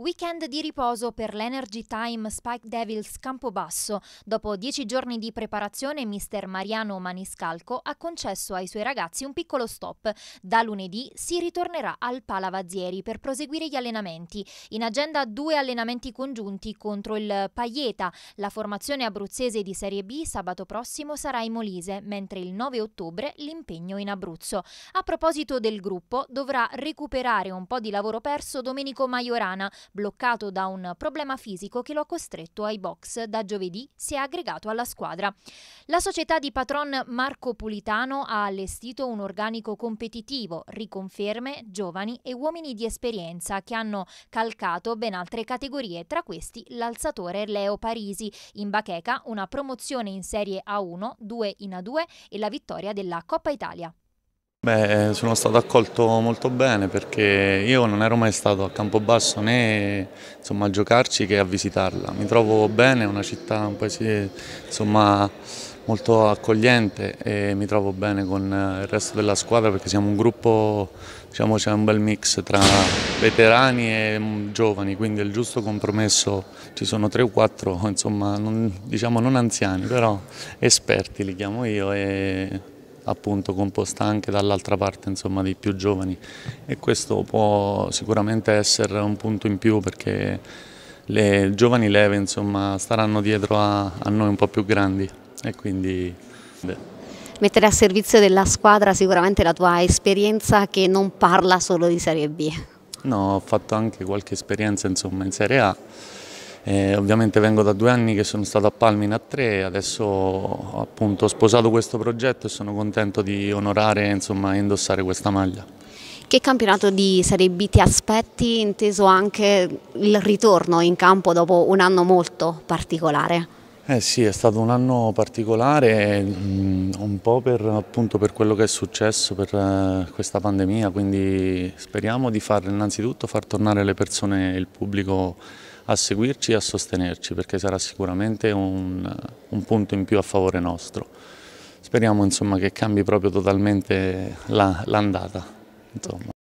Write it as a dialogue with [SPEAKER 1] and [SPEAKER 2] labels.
[SPEAKER 1] Weekend di riposo per l'Energy Time Spike Devils Campobasso. Dopo dieci giorni di preparazione, mister Mariano Maniscalco ha concesso ai suoi ragazzi un piccolo stop. Da lunedì si ritornerà al Palavazieri per proseguire gli allenamenti. In agenda due allenamenti congiunti contro il Paglieta. La formazione abruzzese di Serie B sabato prossimo sarà in Molise, mentre il 9 ottobre l'impegno in Abruzzo. A proposito del gruppo, dovrà recuperare un po' di lavoro perso Domenico Maiorana bloccato da un problema fisico che lo ha costretto ai box. Da giovedì si è aggregato alla squadra. La società di patron Marco Pulitano ha allestito un organico competitivo, riconferme, giovani e uomini di esperienza che hanno calcato ben altre categorie, tra questi l'alzatore Leo Parisi, in bacheca una promozione in Serie A1, 2 in A2 e la vittoria della Coppa Italia.
[SPEAKER 2] Beh, sono stato accolto molto bene perché io non ero mai stato a Campobasso né insomma, a giocarci che a visitarla. Mi trovo bene, è una città, un paese insomma, molto accogliente e mi trovo bene con il resto della squadra perché siamo un gruppo, diciamo c'è un bel mix tra veterani e mm, giovani, quindi è il giusto compromesso. Ci sono tre o quattro, insomma, non, diciamo non anziani, però esperti li chiamo io. E appunto composta anche dall'altra parte insomma, dei più giovani e questo può sicuramente essere un punto in più perché le giovani leve insomma, staranno dietro a, a, noi un po' più grandi e quindi... Beh
[SPEAKER 3] mettere a servizio della squadra sicuramente la tua esperienza che non parla solo di Serie B.
[SPEAKER 2] No, ho fatto anche qualche esperienza insomma, in Serie A eh, ovviamente vengo da due anni che sono stato a Palmina a tre, adesso appunto ho sposato questo progetto e sono contento di onorare insomma, e indossare questa maglia.
[SPEAKER 3] Che campionato di Serie B ti aspetti, inteso anche il ritorno in campo dopo un anno molto particolare?
[SPEAKER 2] Eh sì, è stato un anno particolare, mm, un po' per, appunto, per quello che è successo per eh, questa pandemia, quindi speriamo di far innanzitutto far tornare le persone, il pubblico a seguirci e a sostenerci perché sarà sicuramente un, un punto in più a favore nostro. Speriamo insomma, che cambi proprio totalmente l'andata. La,